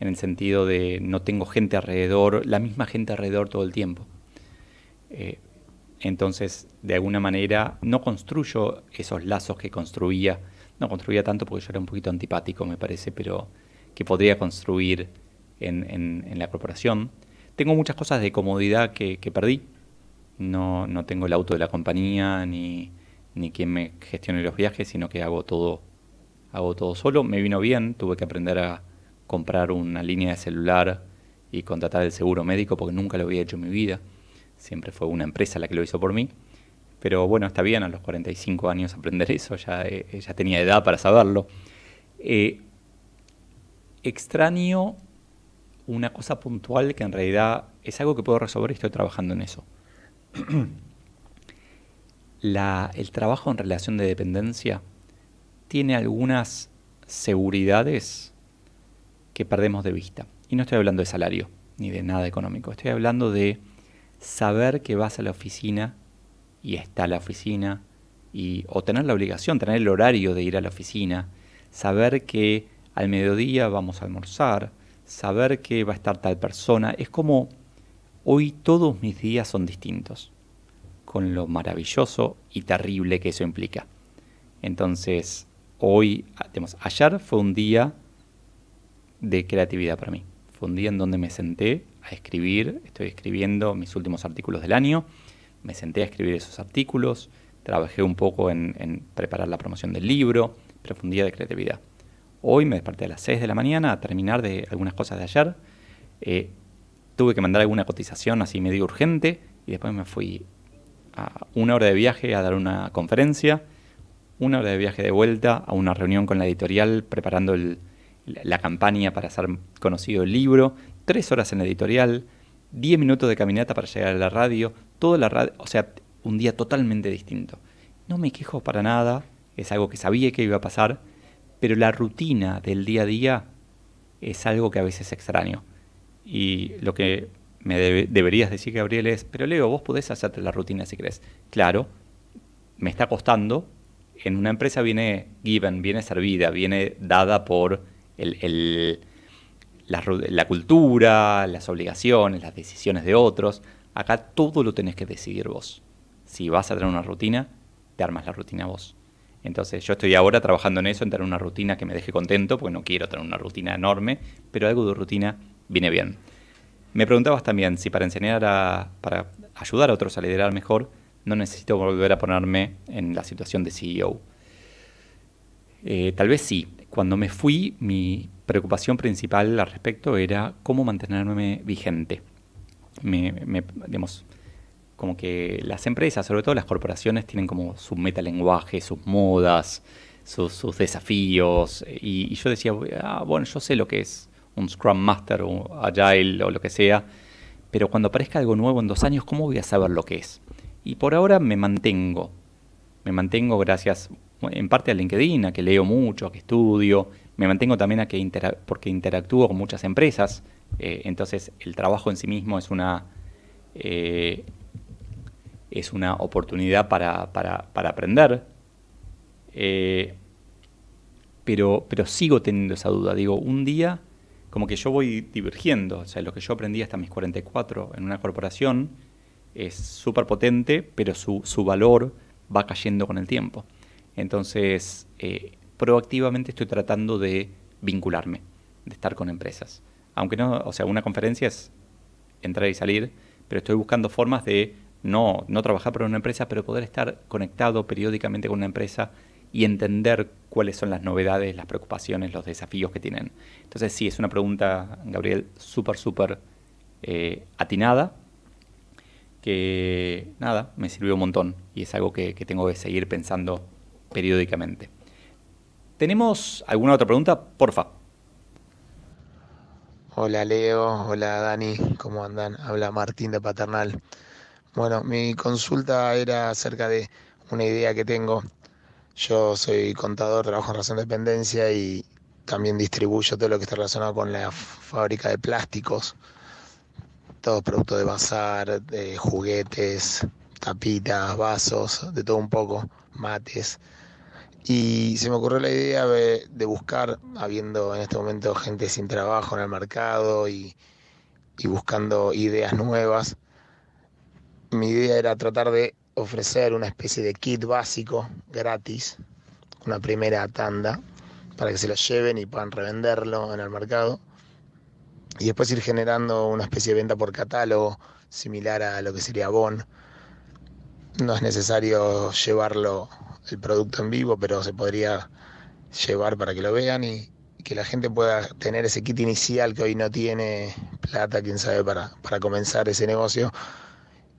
en el sentido de no tengo gente alrededor, la misma gente alrededor todo el tiempo. Eh, entonces, de alguna manera, no construyo esos lazos que construía. No construía tanto porque yo era un poquito antipático, me parece, pero que podría construir en, la corporación. Tengo muchas cosas de comodidad que perdí. No, no tengo el auto de la compañía ni, quien me gestione los viajes, sino que hago todo, hago todo solo. Me vino bien, tuve que aprender a comprar una línea de celular y contratar el seguro médico porque nunca lo había hecho en mi vida. Siempre fue una empresa la que lo hizo por mí. Pero bueno, está bien a los 45 años aprender eso, ya, eh, ya tenía edad para saberlo. Eh, extraño una cosa puntual que en realidad es algo que puedo resolver y estoy trabajando en eso. el trabajo en relación de dependencia tiene algunas seguridades que perdemos de vista. Y no estoy hablando de salario ni de nada económico, estoy hablando de saber que vas a la oficina y está la oficina, y, o tener la obligación, tener el horario de ir a la oficina, saber que al mediodía vamos a almorzar, saber que va a estar tal persona, es como Hoy todos mis días son distintos, con lo maravilloso y terrible que eso implica. Entonces, hoy, ayer fue un día de creatividad para mí. Fue un día en donde me senté a escribir, estoy escribiendo mis últimos artículos del año, me senté a escribir esos artículos, trabajé un poco en, preparar la promoción del libro, fue un día de creatividad. Hoy me desperté a las 6 de la mañana a terminar de algunas cosas de ayer. Eh, tuve que mandar alguna cotización así medio urgente y después me fui a una hora de viaje a dar una conferencia, una hora de viaje de vuelta a una reunión con la editorial preparando la campaña para hacer conocido el libro, tres horas en la editorial, diez minutos de caminata para llegar a la radio, toda la radio, o sea, un día totalmente distinto. No me quejo para nada, es algo que sabía que iba a pasar, pero la rutina del día a día es algo que a veces extraño. Y lo que me deberías decir, Gabriel, es, pero Leo, vos podés hacerte la rutina si querés. Claro, me está costando. En una empresa viene given, viene servida, viene dada por la, la cultura, las obligaciones, las decisiones de otros. Acá todo lo tenés que decidir vos. Si vas a tener una rutina, te armas la rutina vos. Entonces yo estoy ahora trabajando en eso, en tener una rutina que me deje contento, porque no quiero tener una rutina enorme, pero algo de rutina Vine bien. Me preguntabas también si para enseñar a, para ayudar a otros a liderar mejor, no necesito volver a ponerme en la situación de CEO. Eh, tal vez sí. Cuando me fui, mi preocupación principal al respecto era cómo mantenerme vigente. Me, digamos, como que las empresas, sobre todo las corporaciones, tienen como su metalenguaje, sus modas, sus, desafíos. Eh, y, yo decía, ah, bueno, yo sé lo que es un Scrum Master o Agile o lo que sea, pero cuando aparezca algo nuevo en dos años, ¿cómo voy a saber lo que es? Y por ahora me mantengo, me mantengo gracias en parte a LinkedIn, a que leo mucho, a que estudio, me mantengo también a que porque interactúo con muchas empresas, eh, entonces el trabajo en sí mismo es una... Eh, es una oportunidad para, aprender. Eh, pero, pero sigo teniendo esa duda. Digo, un día como que yo voy divergiendo. O sea, lo que yo aprendí hasta mis 44 en una corporación es súper potente, pero su, su, valor va cayendo con el tiempo. Entonces, eh, proactivamente estoy tratando de vincularme, de estar con empresas. Aunque no, o sea, una conferencia es entrar y salir, pero estoy buscando formas de no, no trabajar para una empresa, pero poder estar conectado periódicamente con una empresa y entender cuáles son las novedades, las preocupaciones, los desafíos que tienen. Entonces sí, es una pregunta, Gabriel, súper, súper eh, atinada, que nada, me sirvió un montón y es algo que, que tengo que seguir pensando periódicamente. ¿Tenemos alguna otra pregunta? Porfa. Hola Leo, hola Dani, ¿cómo andan? Habla Martín de Paternal. Bueno, mi consulta era acerca de una idea que tengo yo soy contador, trabajo en razón de dependencia y también distribuyo todo lo que está relacionado con la fábrica de plásticos, todos productos de bazar, de juguetes, tapitas, vasos, de todo un poco, mates. Y se me ocurrió la idea de, buscar, habiendo en este momento gente sin trabajo en el mercado y buscando ideas nuevas, mi idea era tratar de ofrecer una especie de kit básico gratis, una primera tanda, para que se lo lleven y puedan revenderlo en el mercado. Y después ir generando una especie de venta por catálogo, similar a lo que sería Bon. No es necesario llevarlo el producto en vivo, pero se podría llevar para que lo vean y que la gente pueda tener ese kit inicial que hoy no tiene plata, quién sabe, para, para comenzar ese negocio.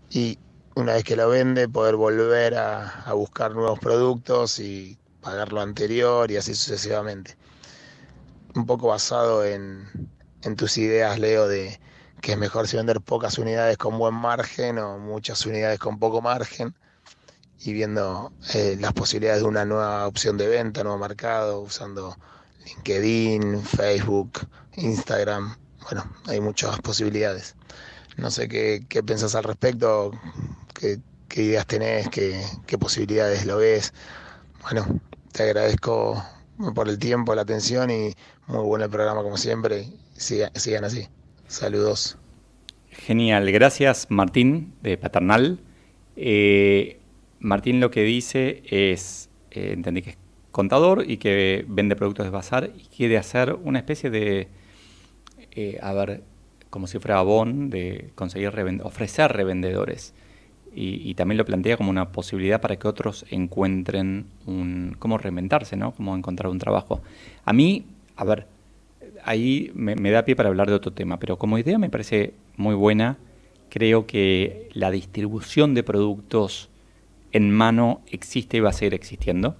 Y una vez que lo vende, poder volver a, buscar nuevos productos y pagar lo anterior y así sucesivamente. Un poco basado en, tus ideas, Leo, de que es mejor si vender pocas unidades con buen margen o muchas unidades con poco margen y viendo eh, las posibilidades de una nueva opción de venta, nuevo mercado, usando LinkedIn, Facebook, Instagram. Bueno, hay muchas posibilidades. No sé qué, qué pensás al respecto, qué, ideas tenés, qué, posibilidades lo ves. Bueno, te agradezco por el tiempo, la atención y muy bueno el programa como siempre. Sigan, así. Saludos. Genial, gracias Martín de Paternal. Eh, Martín lo que dice es, eh, entendí que es contador y que vende productos de bazar y quiere hacer una especie de, eh, a ver, como si fuera abón de conseguir ofrecer revendedores y, también lo plantea como una posibilidad para que otros encuentren un, cómo reinventarse, ¿no? Cómo encontrar un trabajo. A mí, a ver, ahí me, da pie para hablar de otro tema, pero como idea me parece muy buena. Creo que la distribución de productos en mano existe y va a seguir existiendo.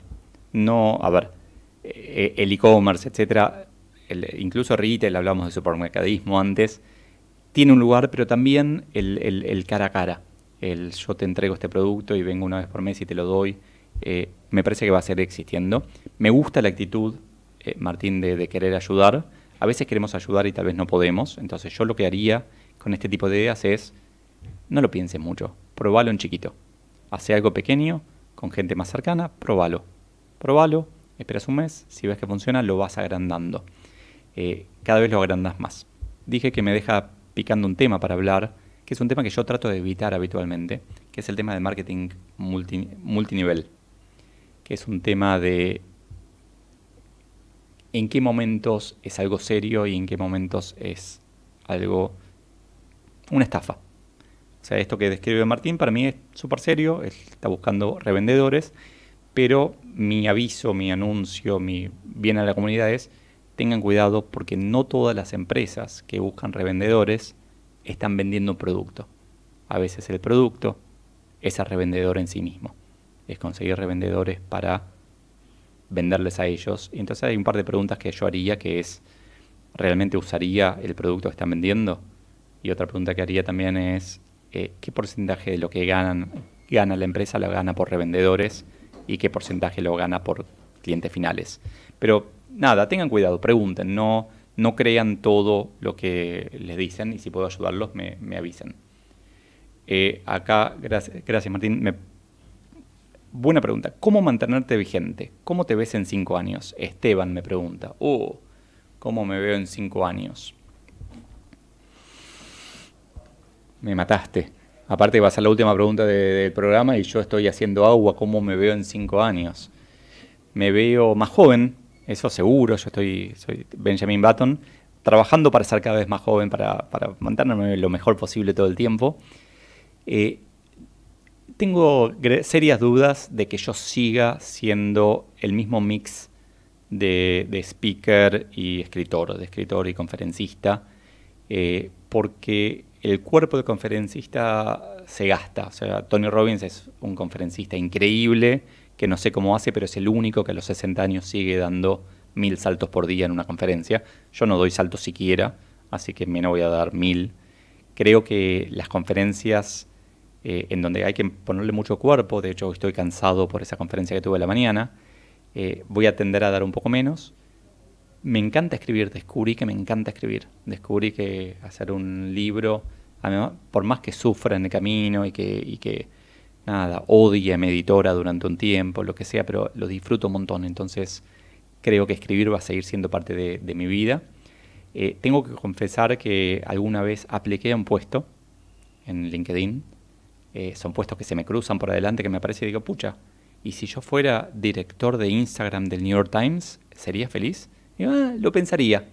No, a ver, eh, eh, el e-commerce, etcétera, incluso retail, hablamos de supermercadismo antes, tiene un lugar, pero también el cara a cara el yo te entrego este producto y vengo una vez por mes y te lo doy, eh, me parece que va a seguir existiendo. Me gusta la actitud, eh, Martín, de, querer ayudar. A veces queremos ayudar y tal vez no podemos. Entonces yo lo que haría con este tipo de ideas es, no lo pienses mucho, probalo en chiquito. Hace algo pequeño, con gente más cercana, probalo. Probalo, esperas un mes, si ves que funciona, lo vas agrandando. Eh, cada vez lo agrandas más. Dije que me deja picando un tema para hablar que es un tema que yo trato de evitar habitualmente, que es el tema de marketing multinivel, que es un tema de en qué momentos es algo serio y en qué momentos es algo, una estafa. O sea, esto que describe Martín para mí es súper serio, él está buscando revendedores, pero mi aviso, mi anuncio, mi bien a la comunidad es, tengan cuidado porque no todas las empresas que buscan revendedores están vendiendo un producto. A veces el producto es el revendedor en sí mismo. Es conseguir revendedores para venderles a ellos. Y entonces hay un par de preguntas que yo haría que es, ¿realmente usaría el producto que están vendiendo? Y otra pregunta que haría también es, eh, ¿qué porcentaje de lo que ganan, gana la empresa lo gana por revendedores y qué porcentaje lo gana por clientes finales? Pero nada, tengan cuidado, pregunten, no no crean todo lo que les dicen y si puedo ayudarlos me, avisen. Eh, acá, gracias, gracias Martín. buena pregunta. ¿Cómo mantenerte vigente? ¿Cómo te ves en cinco años? Esteban me pregunta. Oh, ¿cómo me veo en cinco años? Me mataste. Aparte va a ser la última pregunta del programa y yo estoy haciendo agua. ¿Cómo me veo en cinco años? Me veo más joven, eso seguro, yo estoy, soy Benjamin Button, trabajando para ser cada vez más joven, para, para mantenerme lo mejor posible todo el tiempo. Eh, tengo serias dudas de que yo siga siendo el mismo mix de, de speaker y escritor, de escritor y conferencista, eh, porque el cuerpo de conferencista se gasta. O sea, Tony Robbins es un conferencista increíble, que no sé cómo hace, pero es el único que a los 60 años sigue dando mil saltos por día en una conferencia. Yo no doy saltos siquiera, así que no voy a dar mil. Creo que las conferencias eh, en donde hay que ponerle mucho cuerpo, de hecho estoy cansado por esa conferencia que tuve la mañana, eh, voy a tender a dar un poco menos. Me encanta escribir, descubrí que me encanta escribir, descubrí que hacer un libro, por más que sufra en el camino y que nada, odio a mi editora durante un tiempo, lo que sea, pero lo disfruto un montón. Entonces creo que escribir va a seguir siendo parte de, mi vida. Eh, tengo que confesar que alguna vez apliqué a un puesto en LinkedIn. Eh, son puestos que se me cruzan por adelante, que me aparecen y digo, pucha, ¿y si yo fuera director de Instagram del New York Times, sería feliz? Y, ah, lo pensaría.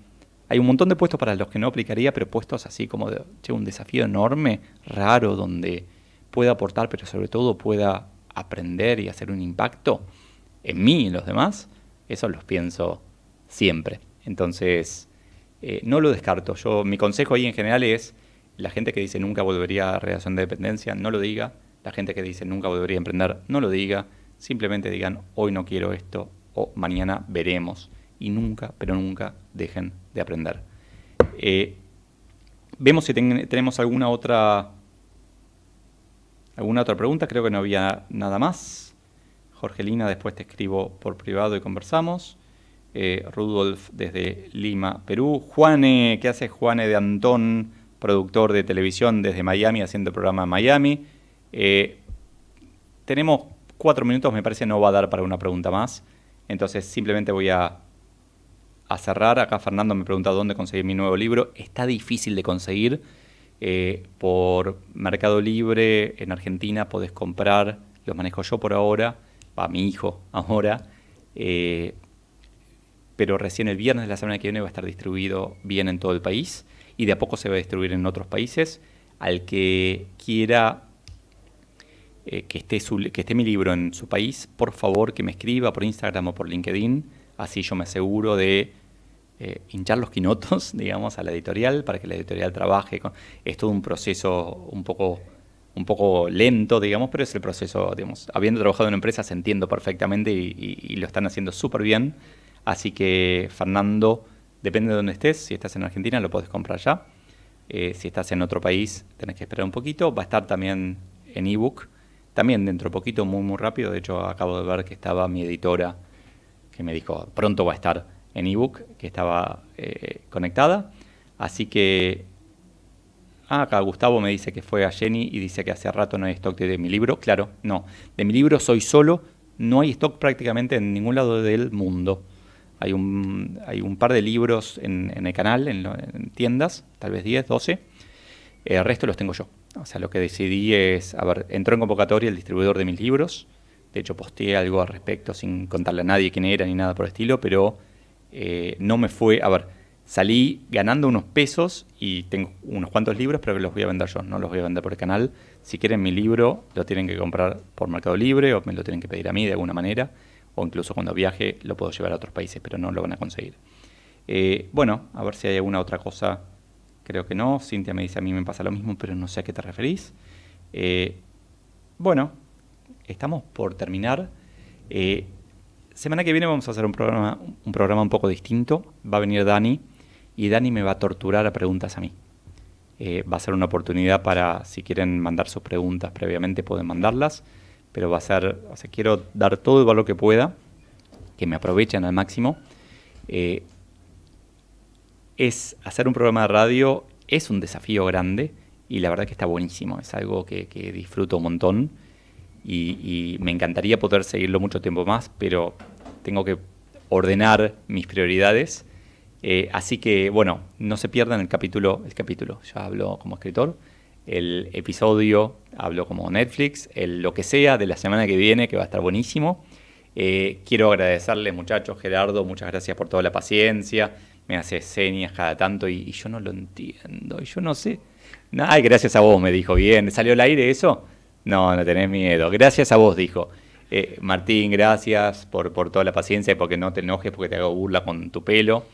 Hay un montón de puestos para los que no aplicaría, pero puestos así como un desafío enorme, raro, donde pueda aportar, pero sobre todo pueda aprender y hacer un impacto en mí y en los demás, eso los pienso siempre. Entonces, eh, no lo descarto. Yo, mi consejo ahí en general es, la gente que dice nunca volvería a relación de dependencia, no lo diga. La gente que dice nunca volvería a emprender, no lo diga. Simplemente digan, hoy no quiero esto o mañana veremos. Y nunca, pero nunca dejen de aprender. Eh, vemos si tenemos alguna otra ¿Alguna otra pregunta? Creo que no había nada más. Jorgelina, después te escribo por privado y conversamos. Eh, Rudolf desde Lima, Perú. Juane, ¿qué hace Juane de Antón, productor de televisión desde Miami, haciendo programa en Miami? Eh, tenemos cuatro minutos, me parece no va a dar para una pregunta más. Entonces simplemente voy a, a cerrar. Acá Fernando me pregunta dónde conseguir mi nuevo libro. Está difícil de conseguir eh, por Mercado Libre en Argentina podés comprar, los manejo yo por ahora, para mi hijo ahora, eh, pero recién el viernes de la semana que viene va a estar distribuido bien en todo el país y de a poco se va a distribuir en otros países. Al que quiera eh, que, esté que esté mi libro en su país, por favor que me escriba por Instagram o por LinkedIn, así yo me aseguro de eh, hinchar los quinotos, digamos, a la editorial para que la editorial trabaje. Con... Es todo un proceso un poco, un poco lento, digamos, pero es el proceso, digamos, habiendo trabajado en una empresa entiendo perfectamente y, lo están haciendo súper bien. Así que, Fernando, depende de dónde estés, si estás en Argentina lo podés comprar ya. Eh, si estás en otro país, tenés que esperar un poquito. Va a estar también en ebook, también dentro de poquito, muy, muy rápido. De hecho, acabo de ver que estaba mi editora que me dijo, pronto va a estar en ebook que estaba eh, conectada. Así que. Ah, acá Gustavo me dice que fue a Jenny y dice que hace rato no hay stock de, mi libro. Claro, no. De mi libro Soy Solo no hay stock prácticamente en ningún lado del mundo. Hay un, hay un par de libros en, el canal, en, tiendas, tal vez 10, 12. Eh, el resto los tengo yo. O sea, lo que decidí es, a ver, entró en convocatoria el distribuidor de mis libros. De hecho, posteé algo al respecto sin contarle a nadie quién era ni nada por el estilo, pero eh, no me fue, a ver, salí ganando unos pesos y tengo unos cuantos libros, pero que los voy a vender yo, no los voy a vender por el canal. Si quieren mi libro, lo tienen que comprar por Mercado Libre o me lo tienen que pedir a mí de alguna manera, o incluso cuando viaje lo puedo llevar a otros países, pero no lo van a conseguir. Eh, bueno, a ver si hay alguna otra cosa. Creo que no. Cintia me dice a mí me pasa lo mismo, pero no sé a qué te referís. Eh, bueno, estamos por terminar semana que viene vamos a hacer un programa, un programa un poco distinto. Va a venir Dani y Dani me va a torturar a preguntas a mí. Eh, va a ser una oportunidad para, si quieren mandar sus preguntas previamente, pueden mandarlas. Pero va a ser, o sea, quiero dar todo el valor que pueda, que me aprovechen al máximo. Eh, es hacer un programa de radio, es un desafío grande y la verdad que está buenísimo. Es algo que, que disfruto un montón y, me encantaría poder seguirlo mucho tiempo más, pero tengo que ordenar mis prioridades. Eh, así que, bueno, no se pierdan el capítulo, el capítulo, ya hablo como escritor, el episodio, hablo como Netflix, el lo que sea de la semana que viene, que va a estar buenísimo. Eh, quiero agradecerles, muchachos, Gerardo, muchas gracias por toda la paciencia. Me hace señas cada tanto y, yo no lo entiendo, y yo no sé. Ay, gracias a vos, me dijo. Bien, ¿salió al aire eso? No, no tenés miedo. Gracias a vos, dijo. Eh, Martín, gracias por, por toda la paciencia y porque no te enojes porque te hago burla con tu pelo.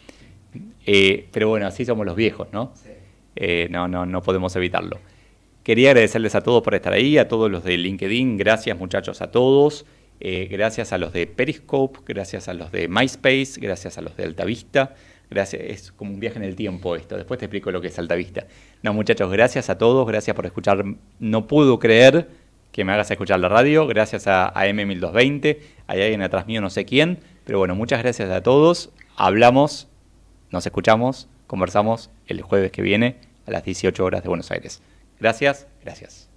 Eh, pero bueno, así somos los viejos, ¿no? Eh, no, no, no podemos evitarlo. Quería agradecerles a todos por estar ahí, a todos los de LinkedIn, gracias muchachos a todos, gracias a los de Periscope, gracias a los de MySpace, gracias a los de Altavista, Gracias, es como un viaje en el tiempo esto. Después te explico lo que es Altavista. No, muchachos, gracias a todos, gracias por escuchar. No pudo creer que me hagas escuchar la radio. Gracias a, a M1220, hay alguien atrás mío, no sé quién. Pero bueno, muchas gracias a todos. Hablamos, nos escuchamos, conversamos el jueves que viene a las 18 horas de Buenos Aires. Gracias, gracias.